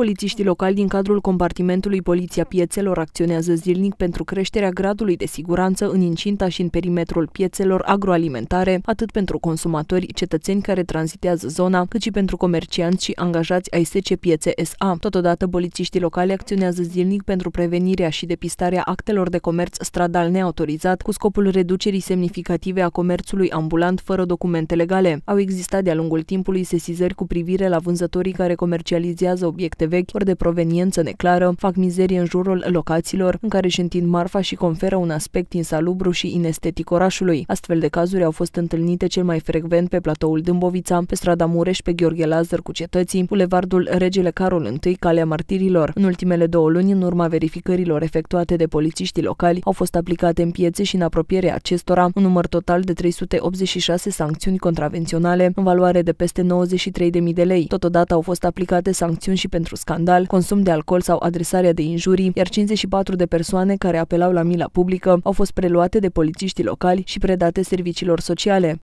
Polițiștii locali din cadrul compartimentului Poliția Piețelor acționează zilnic pentru creșterea gradului de siguranță în incinta și în perimetrul piețelor agroalimentare, atât pentru consumatori, cetățeni care tranzitează zona, cât și pentru comercianți și angajați ai SC Piețe SA. Totodată, polițiștii locali acționează zilnic pentru prevenirea și depistarea actelor de comerț stradal neautorizat, cu scopul reducerii semnificative a comerțului ambulant fără documente legale. Au existat de-a lungul timpului sesizări cu privire la vânzătorii care comercializează obiecte vechi, ori de proveniență neclară, fac mizerie în jurul locațiilor în care își întind marfa și conferă un aspect insalubru și inestetic orașului. Astfel de cazuri au fost întâlnite cel mai frecvent pe platoul Dâmbovița, pe strada Mureș, pe Gheorghe Lazar cu cetății, bulevardul Regele Carol I, Calea Martirilor. În ultimele două luni, în urma verificărilor efectuate de polițiștii locali, au fost aplicate în piețe și în apropierea acestora un număr total de 386 sancțiuni contravenționale, în valoare de peste 93.000 de lei. Totodată au fost aplicate sancțiuni și pentru pentru scandal, consum de alcool sau adresarea de injurii, iar 54 de persoane care apelau la mila publică au fost preluate de polițiștii locali și predate serviciilor sociale.